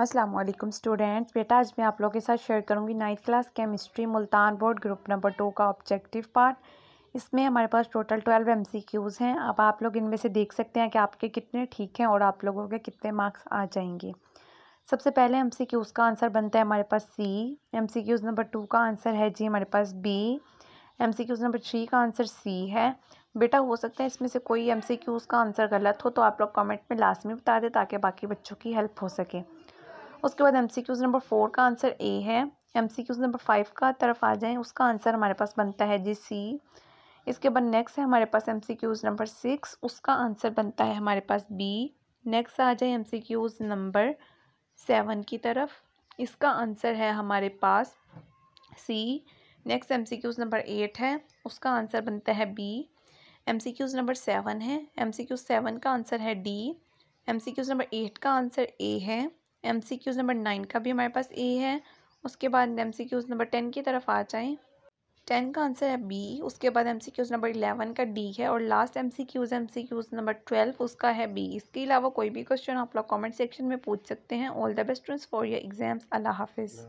अस्सलाम वालेकुम स्टूडेंट्स बेटा आज मैं आप लोगों के साथ शेयर करूंगी ninth class chemistry Multan board group number two का ऑब्जेक्टिव पार्ट इसमें हमारे पास total twelve M C Qs हैं अब आप लोग इनमें से देख सकते हैं कि आपके कितने ठीक हैं और आप लोगों के कितने मार्क्स आ जाएंगे सबसे पहले एम सी क्यूज़ का आंसर बनता है हमारे पास C M C Qs number two का आंसर है जी हमारे पास B M C Qs number three का आंसर सी है बेटा हो सकता है इसमें से कोई एम सी क्यूज़ का आंसर गलत हो तो आप लोग कमेंट में लास्ट में बता दें ताकि बाकी बच्चों की हेल्प हो सके उसके बाद M C Qs number four का आंसर ए है M C Qs number five का तरफ आ जाएँ उसका आंसर हमारे पास बनता है जी सी इसके बाद नेक्स्ट है हमारे पास M C Qs number six उसका आंसर बनता है हमारे पास बी नेक्स्ट आ जाए M C Qs number seven की तरफ इसका आंसर है हमारे पास C next M C Qs number eight है उसका आंसर बनता है B M C Qs number seven है एम सी क्यूज़ सेवन का आंसर है D M C Qs number eight का आंसर ए है M C Qs number nine का भी हमारे पास ए है उसके बाद M C Qs number ten की तरफ आ जाएँ टेन का आंसर है बी उसके बाद M C Qs number eleven का डी है और last M C Qs M C Qs number twelve उसका है बी इसके अलावा कोई भी क्वेश्चन आप लोग कमेंट सेक्शन में पूछ सकते हैं all the best for your exams अल्लाह हाफिज़